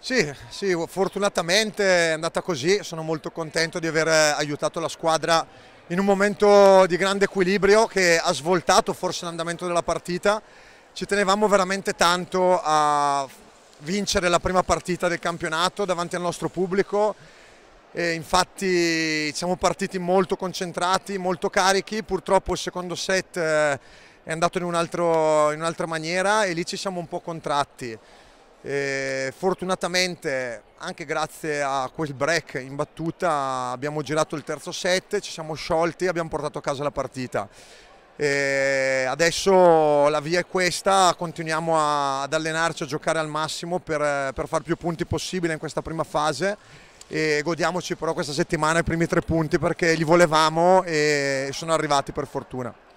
Sì, sì, fortunatamente è andata così, sono molto contento di aver eh, aiutato la squadra in un momento di grande equilibrio che ha svoltato forse l'andamento della partita. Ci tenevamo veramente tanto a vincere la prima partita del campionato davanti al nostro pubblico e infatti siamo partiti molto concentrati, molto carichi, purtroppo il secondo set eh, è andato in un'altra un maniera e lì ci siamo un po' contratti. E fortunatamente anche grazie a quel break in battuta abbiamo girato il terzo set, ci siamo sciolti e abbiamo portato a casa la partita. E adesso la via è questa, continuiamo a, ad allenarci, a giocare al massimo per, per far più punti possibile in questa prima fase e godiamoci però questa settimana i primi tre punti perché li volevamo e sono arrivati per fortuna.